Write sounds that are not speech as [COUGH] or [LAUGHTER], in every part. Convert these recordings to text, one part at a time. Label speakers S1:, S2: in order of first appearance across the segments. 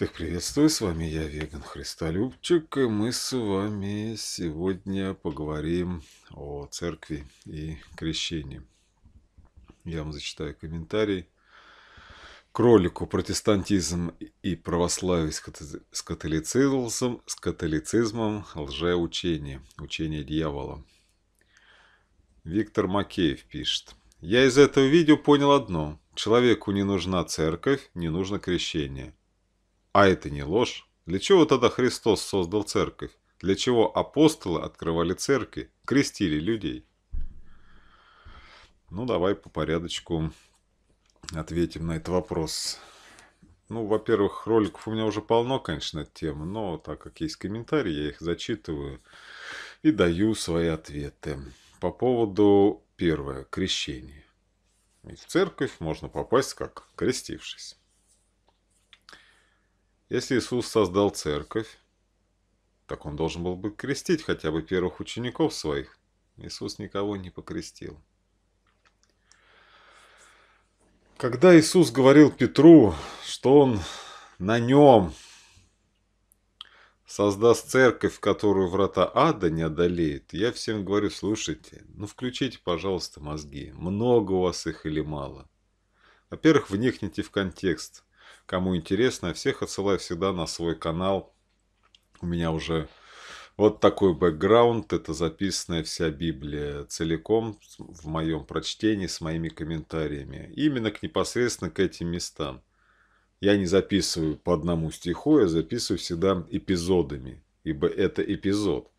S1: Всех приветствую, с вами я, Веган Христолюбчик, и мы с вами сегодня поговорим о церкви и крещении. Я вам зачитаю комментарий к ролику «Протестантизм и православие с католицизмом, с католицизмом лжеучение, учение дьявола». Виктор Макеев пишет. «Я из этого видео понял одно. Человеку не нужна церковь, не нужно крещение – а это не ложь. Для чего тогда Христос создал церковь? Для чего апостолы открывали церкви, крестили людей? Ну, давай по порядочку ответим на этот вопрос. Ну, во-первых, роликов у меня уже полно, конечно, на но так как есть комментарии, я их зачитываю и даю свои ответы. По поводу первое, крещения. в церковь можно попасть как крестившись. Если Иисус создал церковь, так он должен был бы крестить хотя бы первых учеников своих. Иисус никого не покрестил. Когда Иисус говорил Петру, что он на нем создаст церковь, которую врата ада не одолеет, я всем говорю, слушайте, ну включите, пожалуйста, мозги. Много у вас их или мало? Во-первых, вникните в контекст – Кому интересно, всех отсылаю всегда на свой канал. У меня уже вот такой бэкграунд. Это записанная вся Библия целиком в моем прочтении с моими комментариями. Именно к непосредственно к этим местам. Я не записываю по одному стиху, я записываю всегда эпизодами, ибо это эпизод.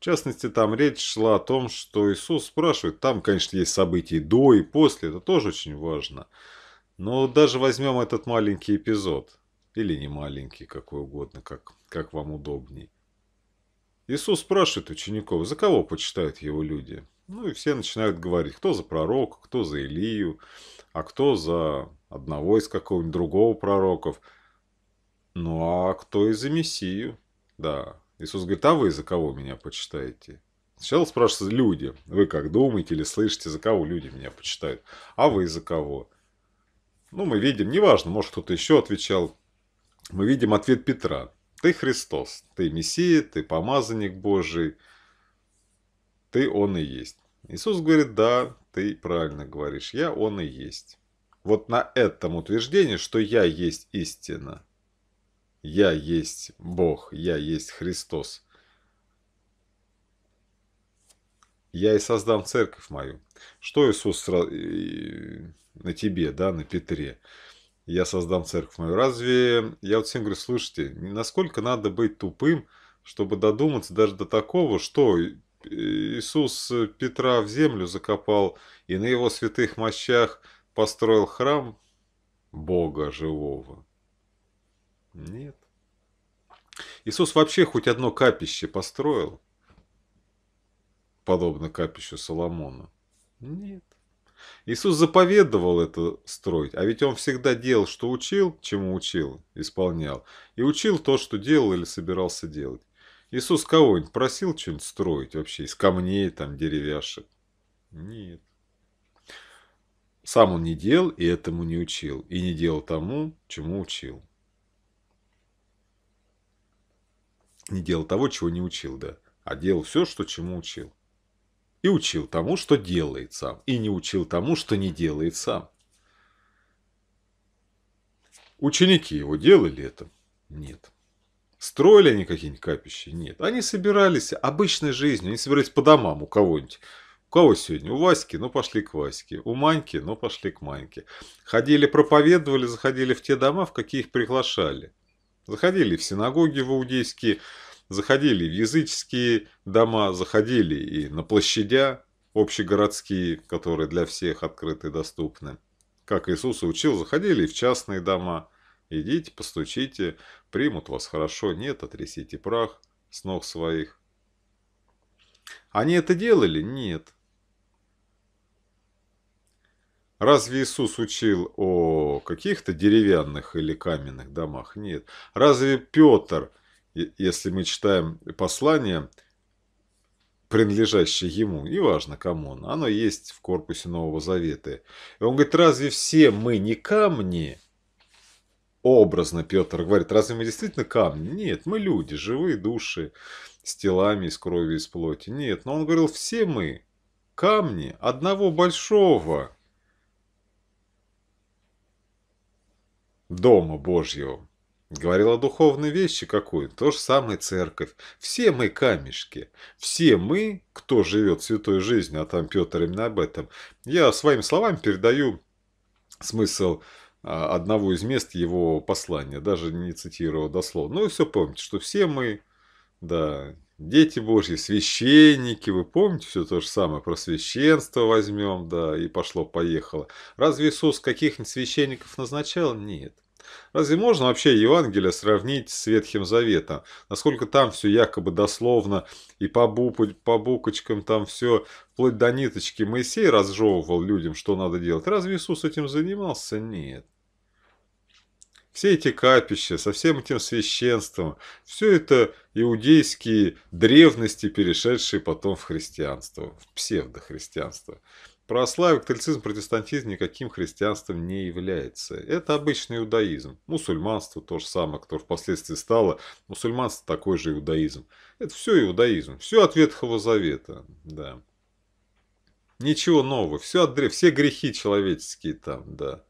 S1: В частности, там речь шла о том, что Иисус спрашивает, там, конечно, есть события и до и после, это тоже очень важно – но ну, даже возьмем этот маленький эпизод, или не маленький, какой угодно, как, как вам удобней. Иисус спрашивает учеников, за кого почитают его люди. Ну и все начинают говорить, кто за пророка, кто за Илию, а кто за одного из какого-нибудь другого пророков. Ну а кто и за Мессию? Да. Иисус говорит, а вы за кого меня почитаете? Сначала спрашиваются люди, вы как думаете или слышите, за кого люди меня почитают? А вы за кого? Ну, мы видим, неважно, может кто-то еще отвечал. Мы видим ответ Петра. Ты Христос, ты Мессия, ты помазанник Божий, ты Он и есть. Иисус говорит, да, ты правильно говоришь, я Он и есть. Вот на этом утверждении, что я есть истина, я есть Бог, я есть Христос – я и создам церковь мою. Что Иисус на тебе, да, на Петре? Я создам церковь мою. Разве, я вот всем говорю, слушайте, насколько надо быть тупым, чтобы додуматься даже до такого, что Иисус Петра в землю закопал и на его святых мощах построил храм Бога живого? Нет. Иисус вообще хоть одно капище построил – подобно капищу Соломона? Нет. Иисус заповедовал это строить, а ведь Он всегда делал, что учил, чему учил, исполнял, и учил то, что делал или собирался делать. Иисус кого-нибудь просил что-нибудь строить вообще, из камней, там, деревяшек? Нет. Сам он не делал и этому не учил, и не делал тому, чему учил. Не делал того, чего не учил, да, а делал все, что чему учил. И учил тому, что делается, И не учил тому, что не делается. Ученики его делали это? Нет. Строили они какие-нибудь капища? Нет. Они собирались обычной жизнью, они собирались по домам у кого-нибудь. У кого сегодня? У Васьки? Ну, пошли к Ваське. У Маньки? Ну, пошли к Маньке. Ходили, проповедовали, заходили в те дома, в какие их приглашали. Заходили в синагоги в иудейские, Заходили в языческие дома, заходили и на площадя общегородские, которые для всех открыты и доступны. Как Иисус учил, заходили в частные дома. Идите, постучите, примут вас хорошо, нет, отрясите прах с ног своих. Они это делали? Нет. Разве Иисус учил о каких-то деревянных или каменных домах? Нет. Разве Петр если мы читаем послание, принадлежащее ему, и важно кому он, оно есть в корпусе Нового Завета. И он говорит, разве все мы не камни? Образно Петр говорит, разве мы действительно камни? Нет, мы люди, живые души, с телами, с кровью, из плоти. Нет, но он говорил, все мы камни одного большого дома Божьего. Говорила духовные вещи какой, то же самое церковь. Все мы камешки, все мы, кто живет святой жизнью, а там Петр именно об этом. Я своими словами передаю смысл а, одного из мест его послания, даже не цитировал дословно. Ну и все помните, что все мы, да, дети Божьи, священники, вы помните все то же самое, про священство возьмем, да, и пошло-поехало. Разве Иисус каких-нибудь священников назначал? Нет. Разве можно вообще Евангелие сравнить с Ветхим Заветом? Насколько там все якобы дословно и по, букв, по букочкам там все, вплоть до ниточки. Моисей разжевывал людям, что надо делать. Разве Иисус этим занимался? Нет. Все эти капища, со всем этим священством, все это иудейские древности, перешедшие потом в христианство, в псевдохристианство. христианство Православие, католицизм, протестантизм никаким христианством не является. Это обычный иудаизм. Мусульманство то же самое, которое впоследствии стало. Мусульманство такой же иудаизм. Это все иудаизм. Все от Ветхого Завета. Да. Ничего нового. Все от древ... Все грехи человеческие там, да.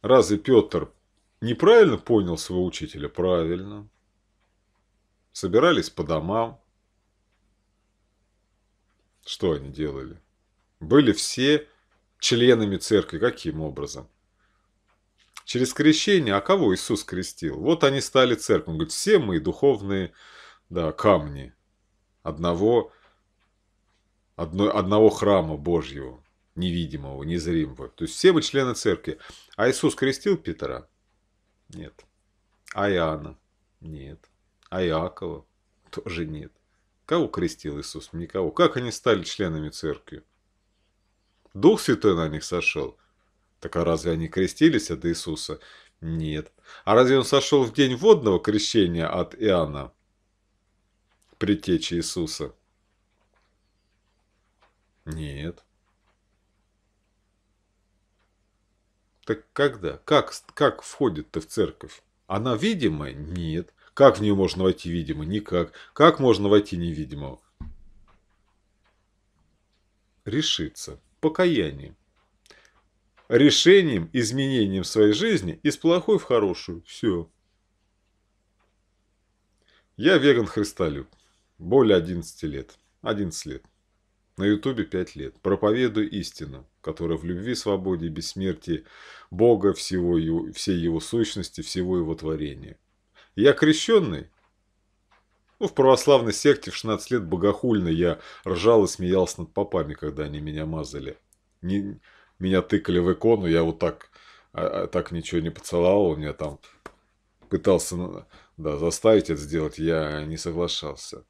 S1: Разве Петр неправильно понял своего учителя? Правильно. Собирались по домам, что они делали? Были все членами церкви. Каким образом? Через крещение. А кого Иисус крестил? Вот они стали церковью. Он говорит, все мы духовные да, камни одного, одно, одного храма Божьего, невидимого, незримого. То есть все мы члены церкви. А Иисус крестил Петра? Нет. А Иоанна? Нет. А Иакова? Тоже нет. Кого крестил Иисус? Никого. Как они стали членами церкви? Дух Святой на них сошел. Так а разве они крестились от Иисуса? Нет. А разве он сошел в день водного крещения от Иоанна? Притечи Иисуса. Нет. Так когда? Как, как входит ты в церковь? Она видимая? Нет. Как в нее можно войти видимо? Никак. Как можно войти невидимого? Решиться. Покаяние. Решением, изменением своей жизни из плохой в хорошую. Все. Я веган Христолюб. Более 11 лет. 11 лет. На ютубе 5 лет. Проповедую истину, которая в любви, свободе бессмертии Бога, всего его, всей его сущности, всего его творения. Я крещенный? Ну, в православной секте в 16 лет богохульно я ржал и смеялся над попами, когда они меня мазали. Не, меня тыкали в икону, я вот так, а, а, так ничего не поцеловал, у меня там пытался да, заставить это сделать, я не соглашался.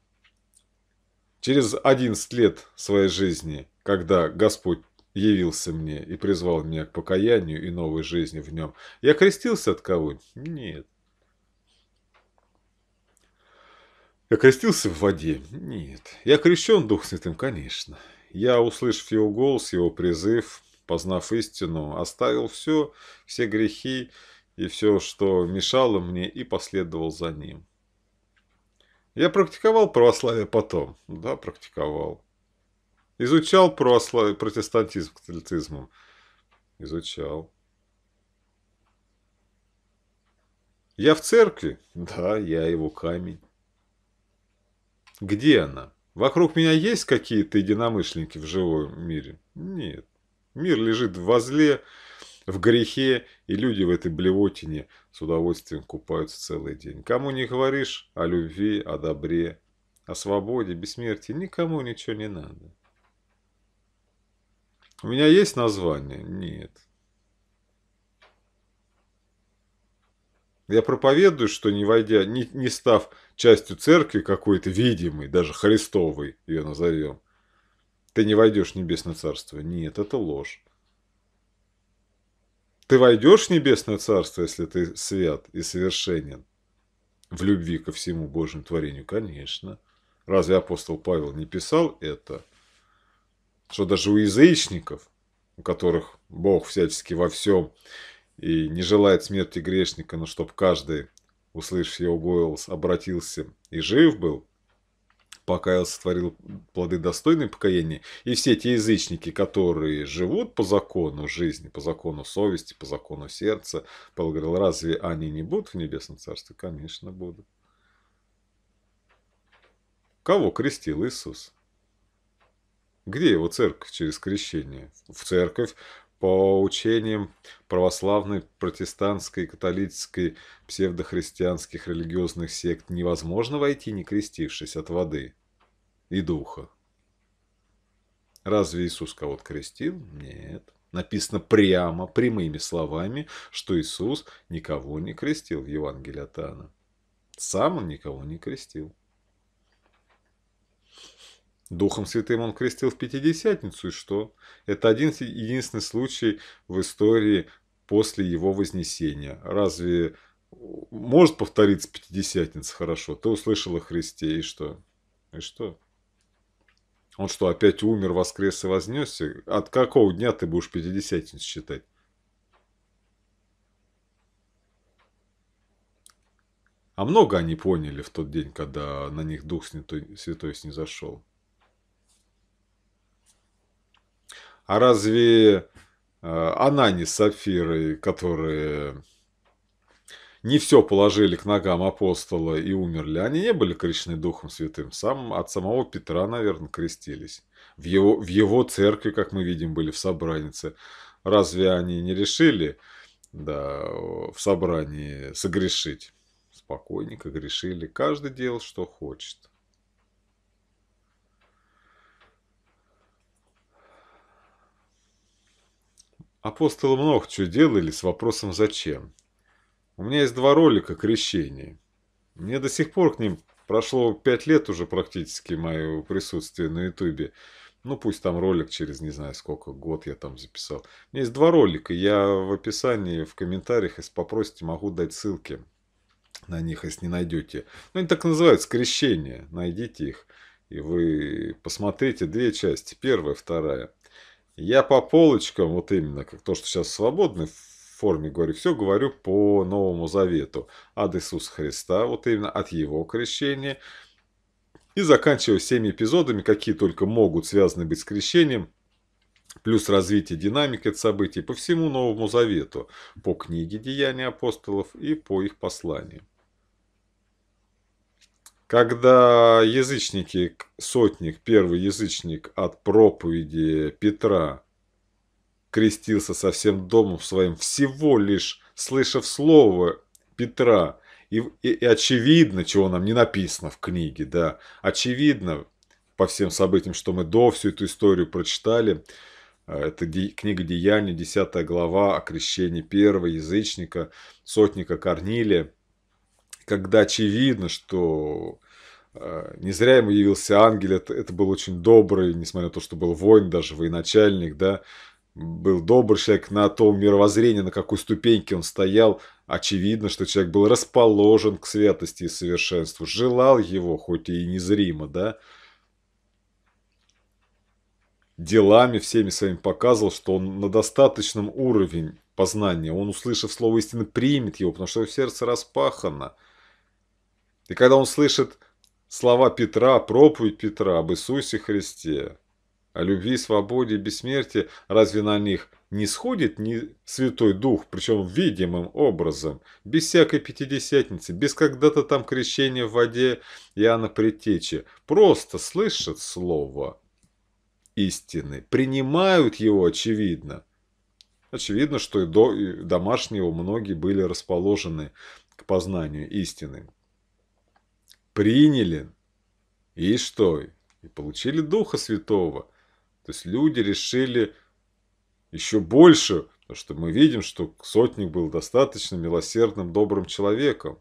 S1: Через 11 лет своей жизни, когда Господь явился мне и призвал меня к покаянию и новой жизни в нем, я крестился от кого-нибудь? Нет. Я крестился в воде? Нет. Я крещен Дух Святым, конечно. Я, услышав его голос, его призыв, познав истину, оставил все, все грехи и все, что мешало мне, и последовал за ним. Я практиковал православие потом. Да, практиковал. Изучал православие, протестантизм, католицизм. Изучал. Я в церкви? Да, я его камень. Где она? Вокруг меня есть какие-то единомышленники в живом мире? Нет. Мир лежит во зле, в грехе, и люди в этой блевотине с удовольствием купаются целый день. Кому не говоришь о любви, о добре, о свободе, бессмертии, никому ничего не надо. У меня есть название? Нет. Я проповедую, что не войдя, не, не став частью церкви какой-то видимой, даже Христовой ее назовем, ты не войдешь в небесное царство. Нет, это ложь. Ты войдешь в небесное царство, если ты свят и совершенен в любви ко всему Божьему творению? Конечно. Разве апостол Павел не писал это? Что даже у язычников, у которых Бог всячески во всем и не желает смерти грешника, но чтобы каждый, услышав его голос, обратился и жив был, покаялся, творил плоды достойные покаяния, и все те язычники, которые живут по закону жизни, по закону совести, по закону сердца, Павел говорил, разве они не будут в небесном царстве? Конечно, будут. Кого крестил Иисус? Где его церковь через крещение? В церковь по учениям православной, протестантской, католической, псевдохристианских религиозных сект невозможно войти, не крестившись от воды и духа. Разве Иисус кого-то крестил? Нет. Написано прямо, прямыми словами, что Иисус никого не крестил в Евангелии от Иоанна. Сам он никого не крестил. Духом Святым он крестил в Пятидесятницу, и что? Это один единственный случай в истории после его вознесения. Разве может повториться Пятидесятница хорошо? Ты услышал о Христе, и что? И что? Он что, опять умер, воскрес и вознесся? От какого дня ты будешь Пятидесятницу считать? А много они поняли в тот день, когда на них Дух Святой, Святой снизошел? А разве э, она не с Сапфирой, которые не все положили к ногам апостола и умерли, они не были крещены Духом Святым. Сам, от самого Петра, наверное, крестились. В его, в его церкви, как мы видим, были в собранице. Разве они не решили да, в собрании согрешить? Спокойненько грешили. Каждый делал, что хочет. Апостолы много чего делали с вопросом «зачем?». У меня есть два ролика крещения. Мне до сих пор к ним прошло пять лет уже практически мое присутствие на ютубе. Ну, пусть там ролик через не знаю сколько, год я там записал. У меня есть два ролика. Я в описании, в комментариях, если попросите, могу дать ссылки на них, если не найдете. Ну, они так называются, крещение. Найдите их. И вы посмотрите две части. Первая, вторая. Я по полочкам, вот именно, как то, что сейчас свободны в форме говорю, все говорю по Новому Завету. От Иисуса Христа, вот именно от Его крещения. И заканчивая всеми эпизодами, какие только могут связаны быть с крещением, плюс развитие динамики событий по всему Новому Завету, по книге «Деяния апостолов» и по их посланиям когда язычники, сотник, первый язычник от проповеди Петра крестился со всем домом своим, всего лишь слышав слово Петра, и, и, и очевидно, чего нам не написано в книге, да, очевидно, по всем событиям, что мы до всю эту историю прочитали, а, это книга Деяний, 10 глава о крещении первого язычника, сотника Корнилия, когда очевидно, что э, не зря ему явился ангел, это, это был очень добрый, несмотря на то, что был воин, даже военачальник, да, был добрый человек на том мировоззрении, на какой ступеньке он стоял. Очевидно, что человек был расположен к святости и совершенству, желал его, хоть и незримо, да, делами всеми своими показывал, что он на достаточном уровень познания. Он, услышав слово истины, примет его, потому что его сердце распахано – и когда он слышит слова Петра, проповедь Петра об Иисусе Христе, о любви, свободе и бессмертии, разве на них не сходит не Святой Дух, причем видимым образом, без всякой пятидесятницы, без когда-то там крещения в воде Иоанна Предтечи, просто слышит слово истины, принимают его, очевидно. Очевидно, что и, до, и домашние его многие были расположены к познанию истины приняли. И что? И получили Духа Святого. То есть люди решили еще больше, потому что мы видим, что сотник был достаточно милосердным, добрым человеком.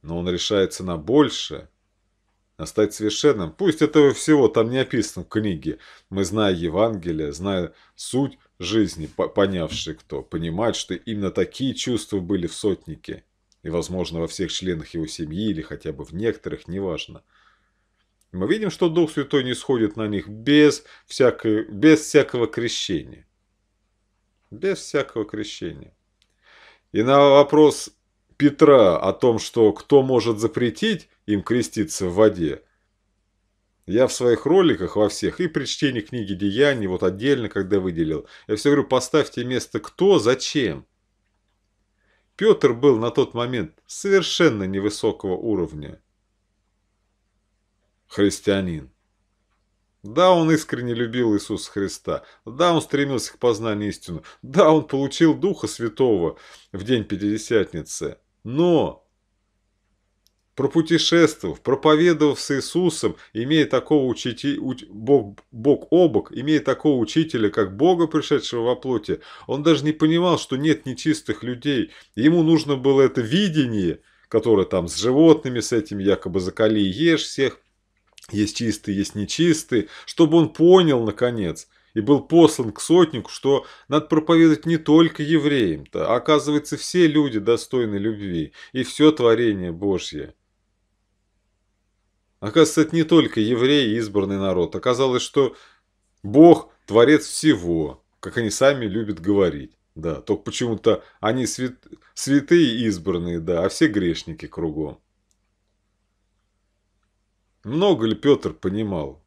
S1: Но он решается на большее а стать совершенным. Пусть этого всего там не описано в книге. Мы, зная Евангелие, зная суть жизни, понявший кто, понимать, что именно такие чувства были в сотнике. И, возможно, во всех членах его семьи или хотя бы в некоторых, неважно. Мы видим, что Дух Святой не сходит на них без, всякой, без всякого крещения. Без всякого крещения. И на вопрос Петра о том, что кто может запретить им креститься в воде, я в своих роликах во всех, и при чтении книги «Деяний», вот отдельно, когда выделил, я все говорю, поставьте место «кто», «зачем». Петр был на тот момент совершенно невысокого уровня. Христианин. Да, он искренне любил Иисуса Христа. Да, он стремился к познанию истины. Да, он получил Духа Святого в день Пятидесятницы. Но пропутешествовав, проповедовав с Иисусом, имея такого учителя, бок, бок о бок, имея такого учителя, как Бога, пришедшего во плоти, он даже не понимал, что нет нечистых людей. Ему нужно было это видение, которое там с животными, с этими якобы закали и ешь всех, есть чистые, есть нечистые, чтобы он понял, наконец, и был послан к сотнику, что надо проповедовать не только евреям-то, а оказывается, все люди достойны любви и все творение Божье. Оказывается, это не только евреи и избранный народ. Оказалось, что Бог – творец всего, как они сами любят говорить. Да, только почему-то они свят... святые избранные, да, а все грешники кругом. Много ли Петр понимал?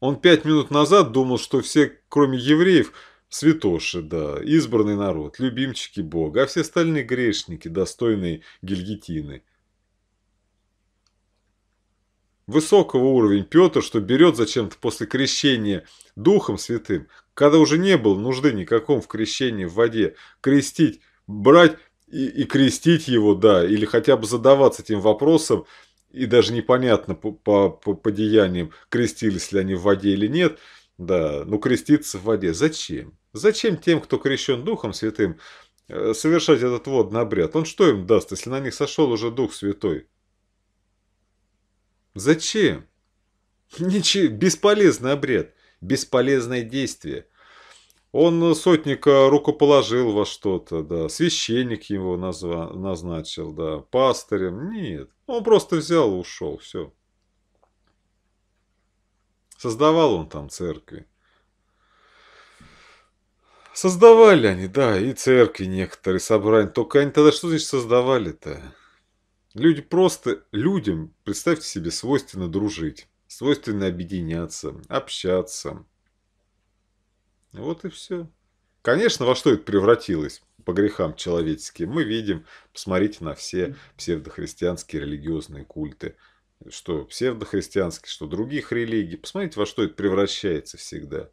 S1: Он пять минут назад думал, что все, кроме евреев, святоши, да, избранный народ, любимчики Бога, а все остальные грешники, достойные гильгетины высокого уровня Петр, что берет зачем-то после крещения Духом Святым, когда уже не было нужды никаком в крещении в воде, крестить, брать и, и крестить его, да, или хотя бы задаваться этим вопросом, и даже непонятно по, по, по деяниям, крестились ли они в воде или нет, да, ну креститься в воде зачем? Зачем тем, кто крещен Духом Святым, э, совершать этот водный обряд? Он что им даст, если на них сошел уже Дух Святой? Зачем? Ничего, бесполезный обряд, бесполезное действие. Он сотника рукоположил во что-то, да, священник его назва назначил, да, пастырем. Нет, он просто взял и ушел, все. Создавал он там церкви. Создавали они, да, и церкви некоторые собрали. Только они тогда что значит создавали-то? Люди просто... Людям, представьте себе, свойственно дружить, свойственно объединяться, общаться. Вот и все. Конечно, во что это превратилось по грехам человеческим, мы видим, посмотрите на все псевдохристианские религиозные культы. Что псевдохристианские, что других религий. Посмотрите, во что это превращается всегда.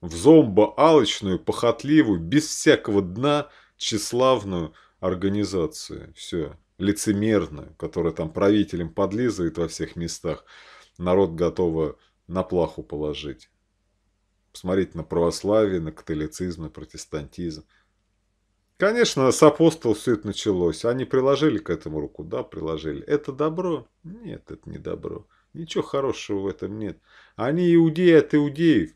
S1: В зомбо-алочную, похотливую, без всякого дна, тщеславную, организации, все, лицемерно, которая там правителем подлизывает во всех местах, народ готова на плаху положить. Посмотрите на православие, на католицизм, на протестантизм. Конечно, с апостолов все это началось. Они приложили к этому руку? Да, приложили. Это добро? Нет, это не добро. Ничего хорошего в этом нет. Они иудеи от иудеев.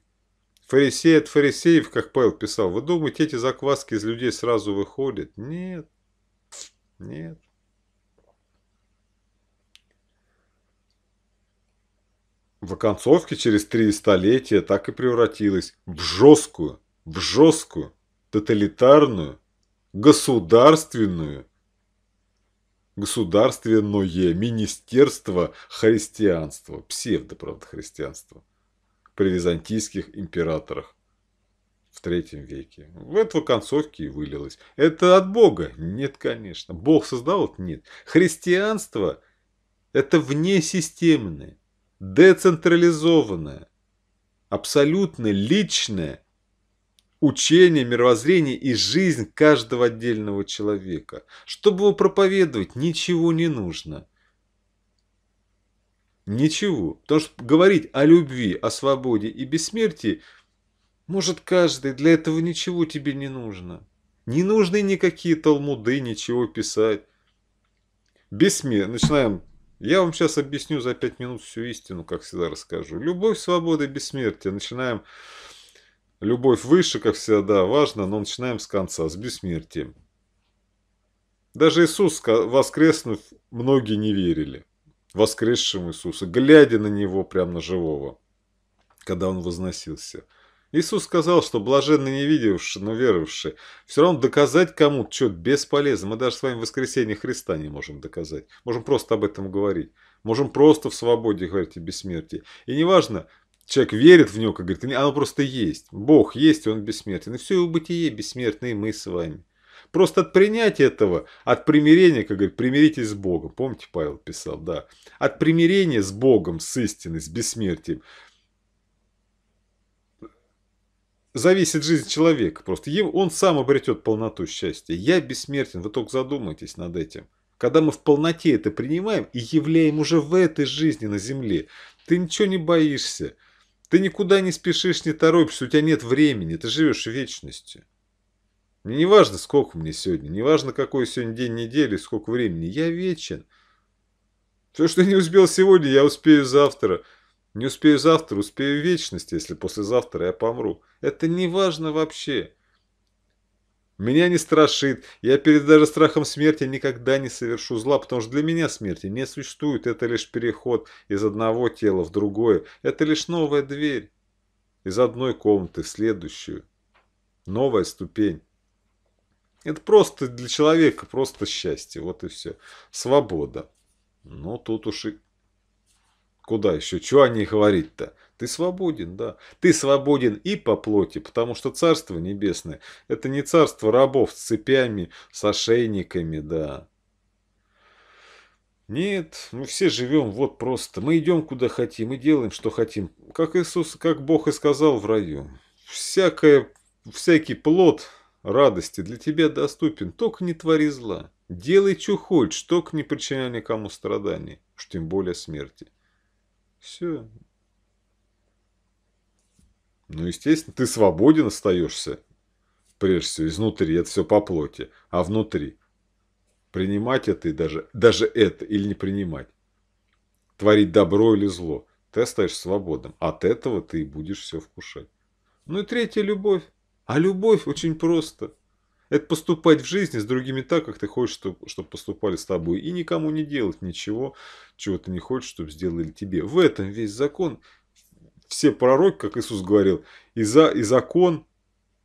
S1: Фарисеи от фарисеев, как Павел писал. Вы думаете, эти закваски из людей сразу выходят? Нет. Нет. В оконцовке через три столетия так и превратилась в жесткую, в жесткую, тоталитарную, государственную, государственное министерство христианства, псевдо, правда, христианства, при византийских императорах в третьем веке. В этого концовки и вылилось. Это от Бога? Нет, конечно. Бог создал Нет. Христианство – это внесистемное, децентрализованное, абсолютно личное учение, мировоззрение и жизнь каждого отдельного человека. Чтобы его проповедовать, ничего не нужно – Ничего. Потому что говорить о любви, о свободе и бессмертии может каждый, для этого ничего тебе не нужно. Не нужны никакие талмуды, ничего писать. Бессме... Начинаем. Я вам сейчас объясню за пять минут всю истину, как всегда расскажу. Любовь, свобода и бессмертие. Начинаем. Любовь выше, как всегда, да, важно, но начинаем с конца, с бессмертием. Даже Иисус, воскреснув, многие не верили. Воскресшему Иисусу, глядя на Него прямо на живого, когда Он возносился – Иисус сказал, что блаженны не видевшие, но веровши. Все равно доказать кому-то что-то бесполезно. Мы даже с вами воскресение Христа не можем доказать. Можем просто об этом говорить. Можем просто в свободе говорить о бессмертии. И неважно, человек верит в него, как говорит, оно просто есть. Бог есть, он бессмертен. И все его бытие бессмертно, и мы с вами. Просто от принятия этого, от примирения, как говорит, примиритесь с Богом. Помните, Павел писал, да. От примирения с Богом, с истиной, с бессмертием. зависит жизнь человека. Просто он сам обретет полноту счастья. Я бессмертен, вы только задумайтесь над этим. Когда мы в полноте это принимаем и являем уже в этой жизни на земле, ты ничего не боишься. Ты никуда не спешишь, не торопишься, у тебя нет времени, ты живешь в вечности. Мне не важно, сколько мне сегодня, не важно, какой сегодня день недели, сколько времени, я вечен. Все, что я не успел сегодня, я успею завтра. Не успею завтра, успею вечность, если послезавтра я помру. Это не важно вообще. Меня не страшит. Я перед даже страхом смерти никогда не совершу зла, потому что для меня смерти не существует. Это лишь переход из одного тела в другое. Это лишь новая дверь. Из одной комнаты в следующую. Новая ступень. Это просто для человека, просто счастье. Вот и все. Свобода. Но ну, тут уж и Куда еще? Чего о ней говорить-то? Ты свободен, да. Ты свободен и по плоти, потому что Царство Небесное – это не царство рабов с цепями, с ошейниками, да. Нет, мы все живем вот просто. Мы идем куда хотим и делаем, что хотим. Как Иисус, как Бог и сказал в раю. Всякое, всякий плод радости для тебя доступен, только не твори зла. Делай, что хочешь, только не причиняй никому страданий, уж тем более смерти. Все. Ну, естественно, ты свободен остаешься, прежде всего, изнутри. Это все по плоти. А внутри? Принимать это и даже, даже это или не принимать? Творить добро или зло? Ты остаешься свободным. От этого ты и будешь все вкушать. Ну и третья – любовь. А любовь очень просто – это поступать в жизни с другими так, как ты хочешь, чтобы, чтобы поступали с тобой. И никому не делать ничего, чего ты не хочешь, чтобы сделали тебе. В этом весь закон. Все пророки, как Иисус говорил, и, за, и закон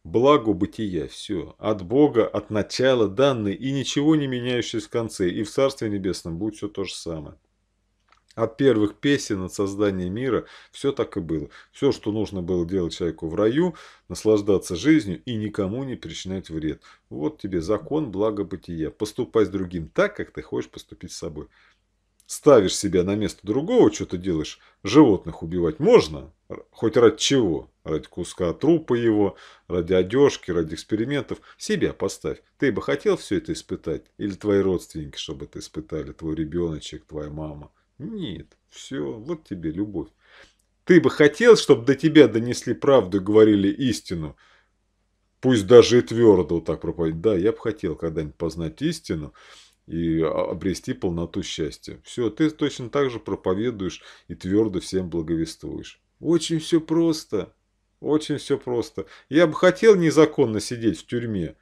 S1: благо бытия. Все. От Бога, от начала данный и ничего не меняющееся в конце. И в Царстве Небесном будет все то же самое. От первых песен, от создания мира, все так и было. Все, что нужно было делать человеку в раю, наслаждаться жизнью и никому не причинять вред. Вот тебе закон благобытия. Поступай с другим так, как ты хочешь поступить с собой. Ставишь себя на место другого, что ты делаешь. Животных убивать можно, хоть ради чего. Ради куска трупа его, ради одежки, ради экспериментов. Себя поставь. Ты бы хотел все это испытать? Или твои родственники, чтобы это испытали? Твой ребеночек, твоя мама – нет, все, вот тебе любовь. Ты бы хотел, чтобы до тебя донесли правду и говорили истину? Пусть даже и твердо вот так проповедь. Да, я бы хотел когда-нибудь познать истину и обрести полноту счастья. Все, ты точно так же проповедуешь и твердо всем благовествуешь. Очень все просто. Очень все просто. Я бы хотел незаконно сидеть в тюрьме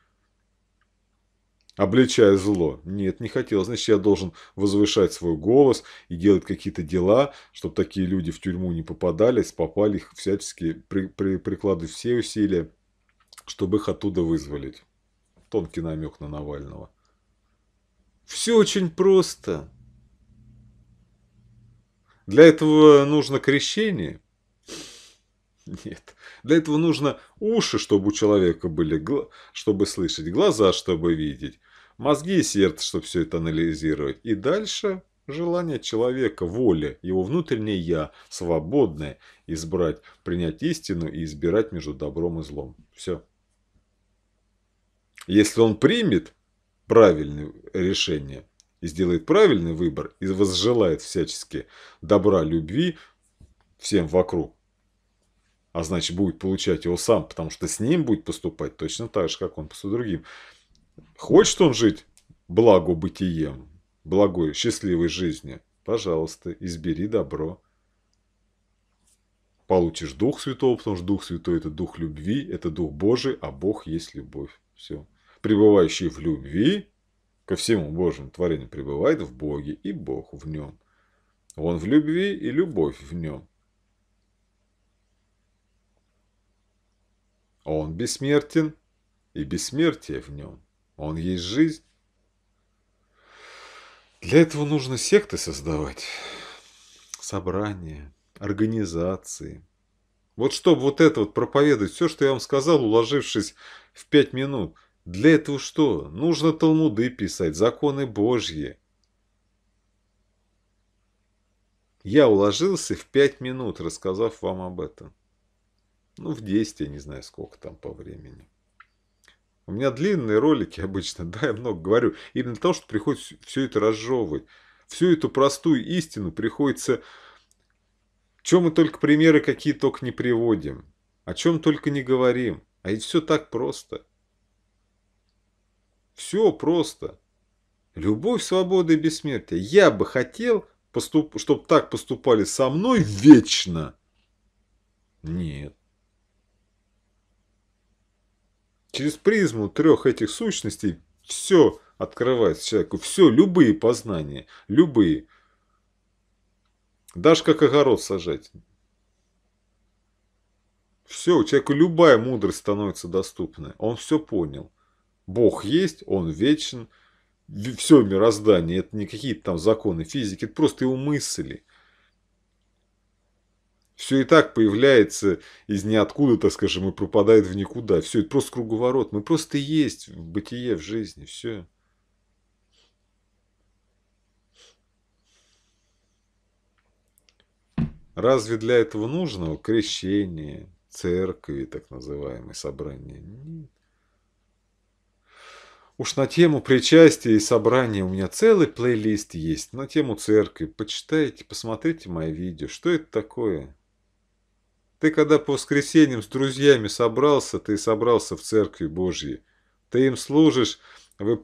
S1: обличая зло. Нет, не хотел. Значит, я должен возвышать свой голос и делать какие-то дела, чтобы такие люди в тюрьму не попадались, попали их всячески, при, при, прикладывать все усилия, чтобы их оттуда вызволить. Тонкий намек на Навального. Все очень просто. Для этого нужно крещение? Нет. Для этого нужно уши, чтобы у человека были, чтобы слышать, глаза, чтобы видеть, Мозги и сердце, чтобы все это анализировать. И дальше желание человека, воля, его внутреннее «я», свободное, избрать, принять истину и избирать между добром и злом. Все. Если он примет правильное решение и сделает правильный выбор, и возжелает всячески добра, любви всем вокруг, а значит будет получать его сам, потому что с ним будет поступать точно так же, как он с другим, Хочет он жить благо бытием, благой, счастливой жизни? Пожалуйста, избери добро. Получишь Дух Святого, потому что Дух Святой – это Дух любви, это Дух Божий, а Бог есть любовь. Все. Пребывающий в любви ко всему Божьему творению пребывает в Боге, и Бог в нем. Он в любви, и любовь в нем. Он бессмертен, и бессмертие в нем. Он есть жизнь. Для этого нужно секты создавать, собрания, организации. Вот чтобы вот это вот проповедовать, все, что я вам сказал, уложившись в пять минут, для этого что? Нужно талмуды писать, законы Божьи. Я уложился в пять минут, рассказав вам об этом. Ну, в 10, я не знаю, сколько там по времени. У меня длинные ролики [LAUGHS] обычно, да, я много говорю. Именно то, что приходится все это разжевывать. Всю эту простую истину приходится... Чем мы только примеры какие только не приводим. О чем только не говорим. А ведь все так просто. Все просто. Любовь, свобода и бессмертие. Я бы хотел, поступ... чтобы так поступали со мной вечно. Нет. Через призму трех этих сущностей все открывается человеку, все, любые познания, любые. даже как огород сажать. Все, у человека любая мудрость становится доступной. Он все понял. Бог есть, он вечен. Все мироздание, это не какие-то там законы физики, это просто его мысли. Все и так появляется из ниоткуда, так скажем, и пропадает в никуда. Все, это просто круговорот. Мы просто есть в бытие, в жизни. Все. Разве для этого нужно крещение, церкви, так называемые собрания? Нет. Уж на тему причастия и собрания у меня целый плейлист есть. На тему церкви. Почитайте, посмотрите мои видео. Что это такое? Ты когда по воскресеньям с друзьями собрался, ты собрался в церкви Божьей. Ты им служишь, вы,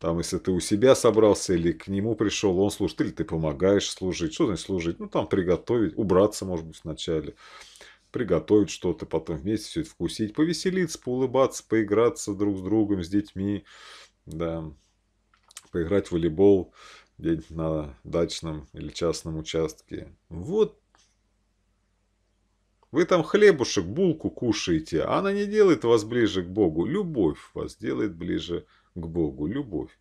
S1: там, если ты у себя собрался или к нему пришел, он служит, или ты помогаешь служить. Что значит служить? Ну, там приготовить, убраться, может быть, вначале, приготовить что-то, потом вместе все это вкусить, повеселиться, поулыбаться, поиграться друг с другом, с детьми, да, поиграть в волейбол где-нибудь на дачном или частном участке. Вот вы там хлебушек, булку кушаете, а она не делает вас ближе к Богу. Любовь вас делает ближе к Богу. Любовь.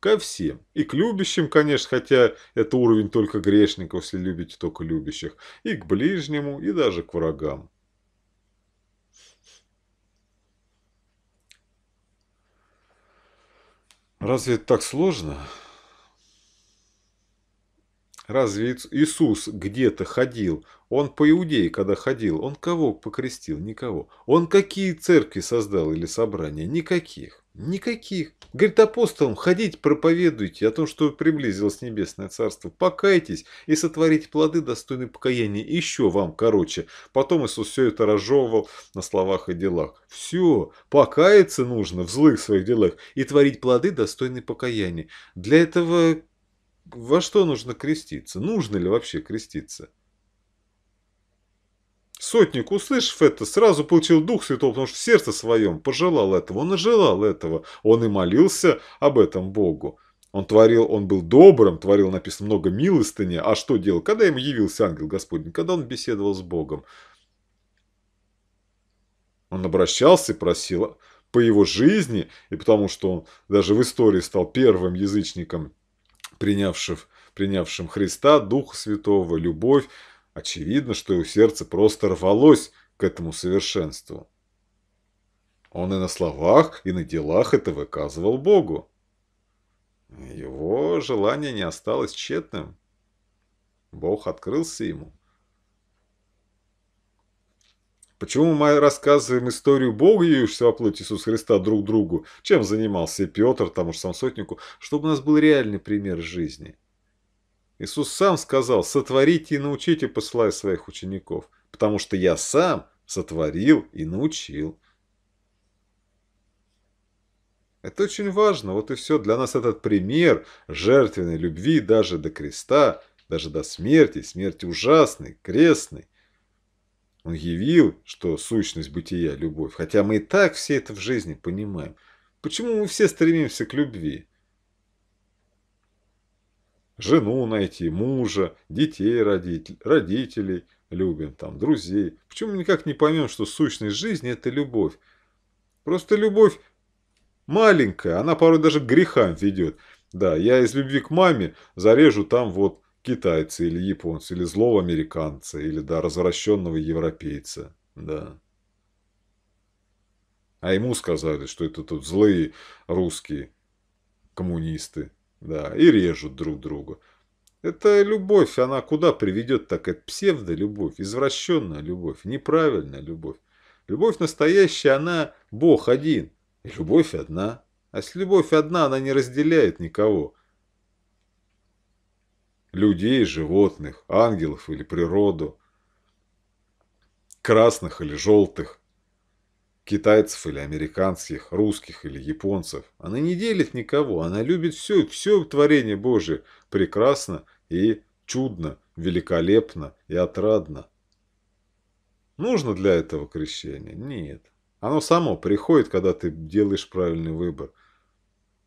S1: Ко всем. И к любящим, конечно, хотя это уровень только грешников, если любите только любящих. И к ближнему, и даже к врагам. Разве это так сложно? Разве Иисус где-то ходил он по иудеи, когда ходил, он кого покрестил? Никого. Он какие церкви создал или собрания? Никаких. Никаких. Говорит апостолам, ходить, проповедуйте о том, что приблизилось небесное царство. Покайтесь и сотворите плоды, достойные покаяния. Еще вам, короче. Потом Иисус все это разжевывал на словах и делах. Все. Покаяться нужно в злых своих делах и творить плоды, достойные покаяния. Для этого во что нужно креститься? Нужно ли вообще креститься? Сотник, услышав это, сразу получил Дух святого, потому что в сердце своем пожелал этого, он и желал этого, он и молился об этом Богу. Он творил, он был добрым, творил, написано, много милостыни. А что делал? Когда ему явился ангел Господень? Когда он беседовал с Богом? Он обращался и просил по его жизни, и потому что он даже в истории стал первым язычником, принявшим, принявшим Христа, Духа Святого, любовь, Очевидно, что его сердце просто рвалось к этому совершенству. Он и на словах, и на делах это выказывал Богу. Его желание не осталось тщетным. Бог открылся ему. Почему мы рассказываем историю Бога и все во плоти Иисуса Христа друг другу, чем занимался Петр, тому же самсотнику, чтобы у нас был реальный пример жизни – Иисус сам сказал, сотворите и научите, посылая своих учеников, потому что я сам сотворил и научил. Это очень важно, вот и все. Для нас этот пример жертвенной любви даже до креста, даже до смерти, смерти ужасной, крестной. Он явил, что сущность бытия – любовь, хотя мы и так все это в жизни понимаем. Почему мы все стремимся к любви? жену найти, мужа, детей родить, родителей любим, там, друзей. Почему мы никак не поймем, что сущность жизни – это любовь? Просто любовь маленькая, она порой даже к грехам ведет. Да, я из любви к маме зарежу там вот китайца или японца, или злого американца, или, да, развращенного европейца, да. А ему сказали, что это тут злые русские коммунисты. Да, и режут друг друга. Это любовь, она куда приведет так? Это любовь, извращенная любовь, неправильная любовь. Любовь настоящая, она Бог один, и любовь одна. А если любовь одна, она не разделяет никого. Людей, животных, ангелов или природу, красных или желтых, китайцев или американских, русских или японцев. Она не делит никого, она любит все, все творение Божие прекрасно и чудно, великолепно и отрадно. Нужно для этого крещение? Нет. Оно само приходит, когда ты делаешь правильный выбор –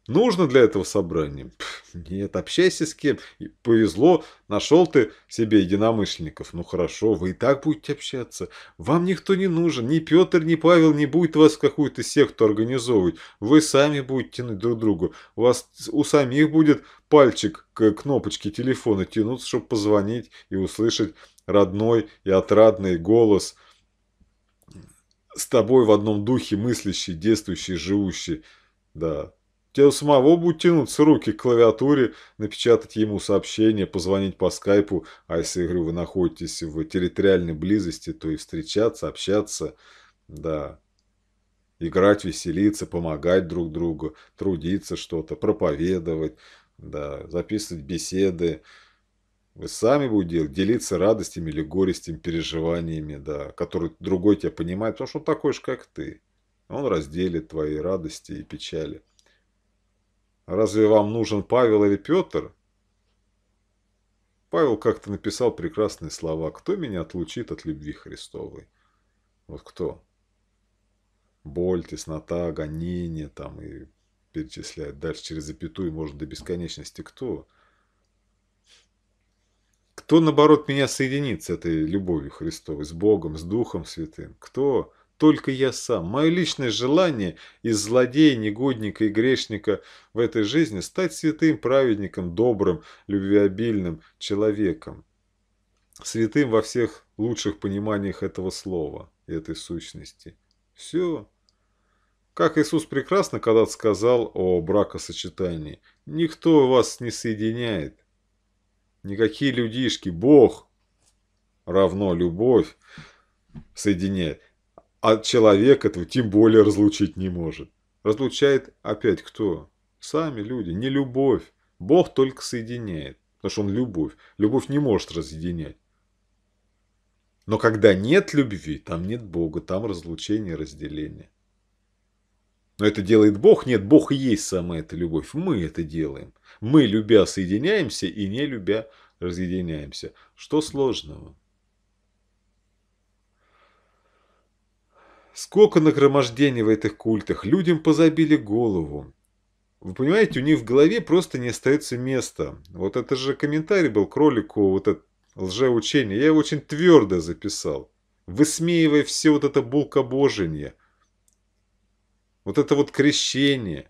S1: Нужно для этого собрание? Пфф, нет, общайся с кем. Повезло, нашел ты себе единомышленников. Ну хорошо, вы и так будете общаться. Вам никто не нужен. Ни Петр, ни Павел не будет вас в какую-то секту организовывать. Вы сами будете тянуть друг другу. У вас у самих будет пальчик к кнопочке телефона тянуться, чтобы позвонить и услышать родной и отрадный голос с тобой в одном духе мыслящий, действующий, живущий. Да, Тебе самого будут тянуться руки к клавиатуре, напечатать ему сообщение, позвонить по скайпу, а если, говорю, вы находитесь в территориальной близости, то и встречаться, общаться, да, играть, веселиться, помогать друг другу, трудиться что-то, проповедовать, да, записывать беседы. Вы сами будете делиться радостями или горестями, переживаниями, да, которые другой тебя понимает, потому что он такой же, как ты. Он разделит твои радости и печали. Разве вам нужен Павел или Петр? Павел как-то написал прекрасные слова. Кто меня отлучит от любви Христовой? Вот кто? Боль, теснота, гонение там и перечисляет дальше через запятую, может, до бесконечности кто? Кто, наоборот, меня соединит с этой любовью Христовой, с Богом, с Духом Святым? Кто? только я сам. Мое личное желание из злодея, негодника и грешника в этой жизни стать святым праведником, добрым, любвеобильным человеком. Святым во всех лучших пониманиях этого слова и этой сущности. Все. Как Иисус прекрасно когда-то сказал о бракосочетании. Никто вас не соединяет. Никакие людишки. Бог равно любовь соединяет. А человек этого тем более разлучить не может. Разлучает опять кто? Сами люди, не любовь. Бог только соединяет, потому что он любовь. Любовь не может разъединять. Но когда нет любви, там нет Бога, там разлучение, разделение. Но это делает Бог. Нет, Бог и есть сама эта любовь. Мы это делаем. Мы, любя, соединяемся и не любя, разъединяемся. Что сложного? Сколько нагромождений в этих культах, людям позабили голову. Вы понимаете, у них в голове просто не остается места. Вот это же комментарий был к ролику, вот это лжеучение. Я его очень твердо записал, высмеивая все вот это булкобоженье. Вот это вот крещение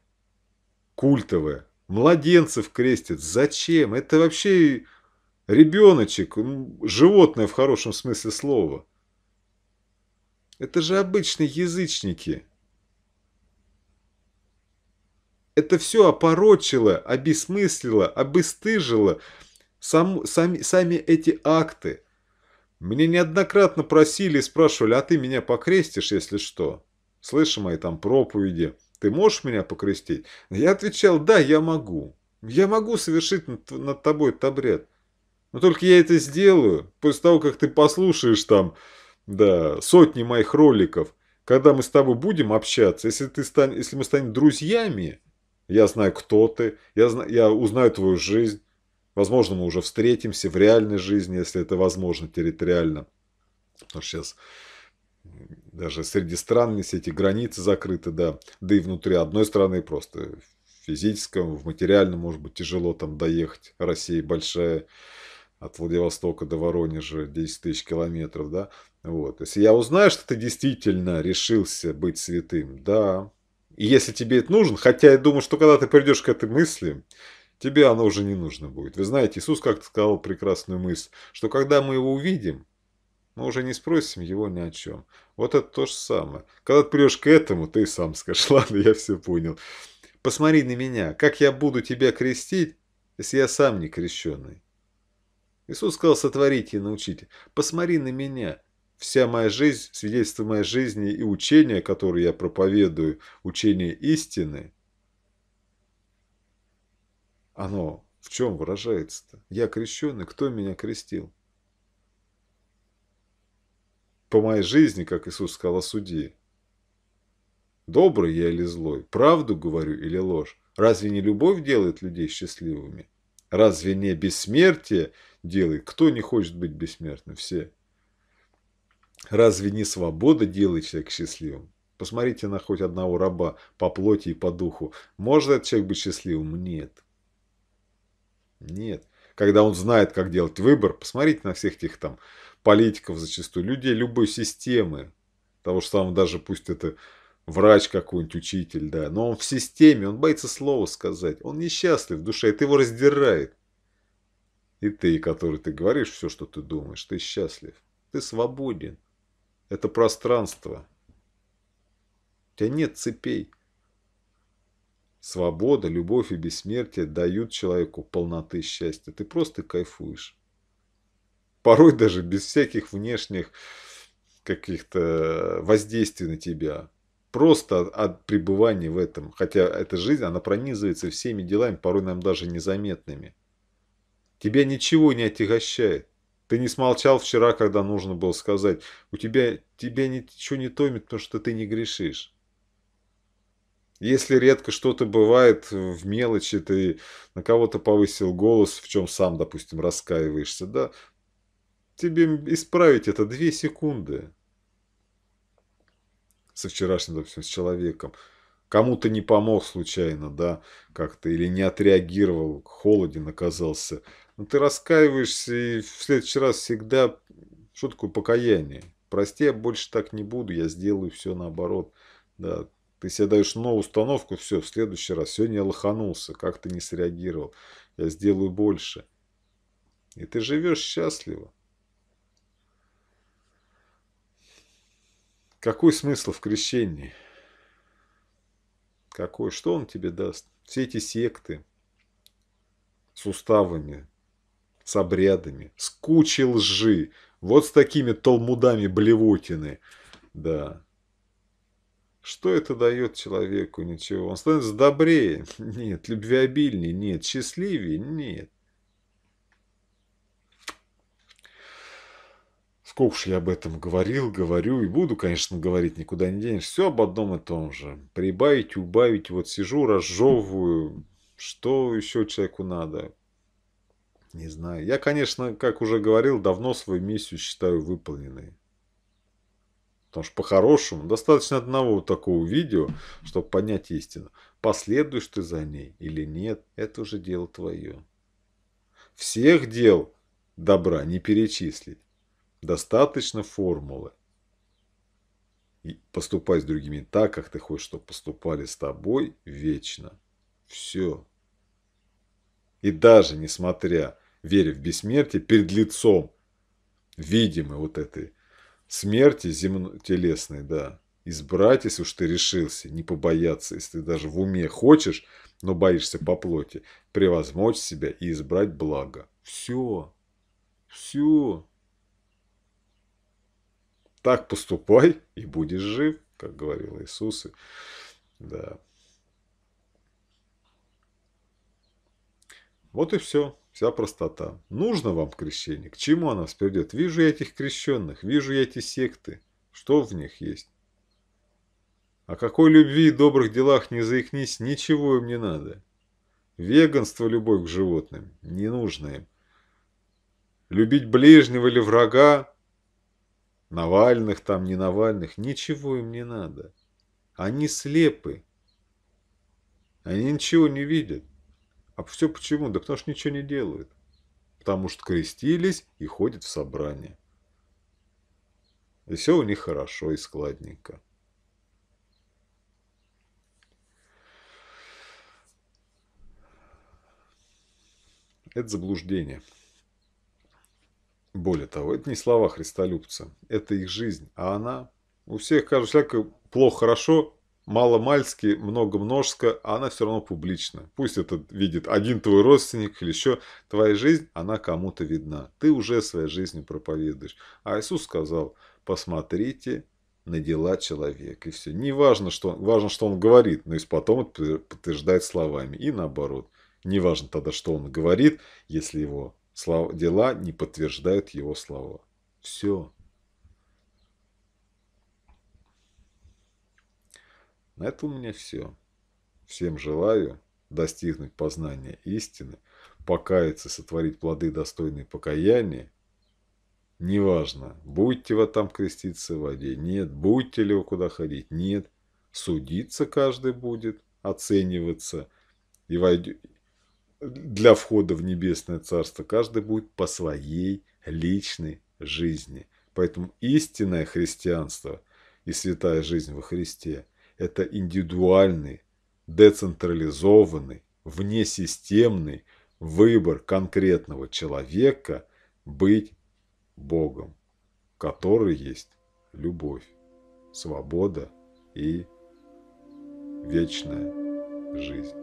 S1: культовое. Младенцев крестят. Зачем? Это вообще ребеночек, животное в хорошем смысле слова. Это же обычные язычники. Это все опорочило, обесмыслило, обыстыжило сам, сами, сами эти акты. Мне неоднократно просили и спрашивали, а ты меня покрестишь, если что? Слышь, мои там проповеди, ты можешь меня покрестить? Я отвечал, да, я могу. Я могу совершить над, над тобой этот обряд. Но только я это сделаю после того, как ты послушаешь там да, сотни моих роликов. Когда мы с тобой будем общаться, если, ты стань, если мы станем друзьями, я знаю, кто ты, я, зна, я узнаю твою жизнь. Возможно, мы уже встретимся в реальной жизни, если это возможно территориально. Потому что сейчас даже среди стран все эти границы закрыты, да. Да и внутри одной страны просто в физическом, в материальном, может быть, тяжело там доехать. Россия большая, от Владивостока до Воронежа 10 тысяч километров, да. Вот. Если я узнаю, что ты действительно решился быть святым, да. И если тебе это нужно, хотя я думаю, что когда ты придешь к этой мысли, тебе оно уже не нужно будет. Вы знаете, Иисус как-то сказал прекрасную мысль, что когда мы его увидим, мы уже не спросим его ни о чем. Вот это то же самое. Когда ты придешь к этому, ты сам скажешь, [LAUGHS] ладно, я все понял. Посмотри на меня, как я буду тебя крестить, если я сам не крещенный. Иисус сказал, сотворите и научите. Посмотри на меня, вся моя жизнь, свидетельство моей жизни и учение, которое я проповедую, учение истины, оно в чем выражается-то? Я крещенный, кто меня крестил? По моей жизни, как Иисус сказал, осуди. Добрый я или злой? Правду говорю или ложь? Разве не любовь делает людей счастливыми? Разве не бессмертие делает? Кто не хочет быть бессмертным? Все. Разве не свобода делает человек счастливым? Посмотрите на хоть одного раба по плоти и по духу. Может этот человек быть счастливым? Нет. Нет. Когда он знает, как делать выбор, посмотрите на всех этих там политиков зачастую, людей любой системы, того же самого даже пусть это врач какой-нибудь, учитель, да, но он в системе, он боится слова сказать, он несчастлив в душе, это его раздирает. И ты, который ты говоришь все, что ты думаешь, ты счастлив, ты свободен. Это пространство. У тебя нет цепей. Свобода, любовь и бессмертие дают человеку полноты счастья. Ты просто кайфуешь. Порой даже без всяких внешних каких-то воздействий на тебя. Просто от, от пребывания в этом. Хотя эта жизнь, она пронизывается всеми делами, порой нам даже незаметными. Тебя ничего не отягощает. Ты не смолчал вчера, когда нужно было сказать. У тебя, тебя ничего не томит, потому что ты не грешишь. Если редко что-то бывает в мелочи, ты на кого-то повысил голос, в чем сам, допустим, раскаиваешься, да, тебе исправить это две секунды. Со вчерашним, допустим, с человеком. Кому-то не помог случайно, да, как-то, или не отреагировал, холоден оказался, но ну, ты раскаиваешься и в следующий раз всегда... Что такое покаяние? Прости, я больше так не буду, я сделаю все наоборот. Да, ты себе даешь новую установку, все, в следующий раз. Сегодня я лоханулся, как ты не среагировал. Я сделаю больше. И ты живешь счастливо. Какой смысл в крещении? Какой? Что он тебе даст? Все эти секты с уставами, с обрядами, с кучей лжи, вот с такими толмудами блевотины. Да. Что это дает человеку? Ничего. Он становится добрее? [LAUGHS] Нет. Любвеобильнее? Нет. Счастливее? Нет. Сколько уж я об этом говорил, говорю и буду, конечно, говорить, никуда не денешься. Все об одном и том же. Прибавить, убавить. Вот сижу, разжевываю. Что еще человеку надо? Не знаю. Я, конечно, как уже говорил, давно свою миссию считаю выполненной. Потому что по-хорошему достаточно одного такого видео, чтобы понять истину. Последуешь ты за ней или нет, это уже дело твое. Всех дел добра не перечислить. Достаточно формулы. И поступай с другими так, как ты хочешь, чтобы поступали с тобой вечно. Все. И даже несмотря вере в бессмертие, перед лицом видимой вот этой смерти земно- телесной, да, избрать, если уж ты решился, не побояться, если ты даже в уме хочешь, но боишься по плоти, превозмочь себя и избрать благо. Все. Все. Так поступай и будешь жив, как говорил Иисус. Да. Вот и все. Вся простота. Нужно вам крещение? К чему оно вас приведет? Вижу я этих крещенных, вижу я эти секты. Что в них есть? О какой любви и добрых делах не заикнись, ничего им не надо. Веганство, любовь к животным, не нужно им. Любить ближнего или врага, Навальных там, не Навальных, ничего им не надо. Они слепы. Они ничего не видят. А все почему? Да потому что ничего не делают. Потому что крестились и ходят в собрание. И все у них хорошо и складненько. Это заблуждение. Более того, это не слова христолюбца, это их жизнь, а она у всех, кажется человека плохо, хорошо, мало-мальски, много-множко, а она все равно публична. Пусть это видит один твой родственник или еще твоя жизнь, она кому-то видна. Ты уже своей жизнью проповедуешь. А Иисус сказал, посмотрите на дела человека. И все. Не важно, что, важно, что он говорит, но и потом это подтверждает словами. И наоборот. Не важно тогда, что он говорит, если его слова, дела не подтверждают его слова. Все. На это у меня все. Всем желаю достигнуть познания истины, покаяться, сотворить плоды, достойные покаяния. Неважно, будете вы там креститься в воде, нет, будете ли вы куда ходить, нет. Судиться каждый будет, оцениваться. И войдет... для входа в небесное царство каждый будет по своей личной жизни. Поэтому истинное христианство и святая жизнь во Христе – это индивидуальный, децентрализованный, внесистемный выбор конкретного человека быть Богом, который есть любовь, свобода и вечная жизнь.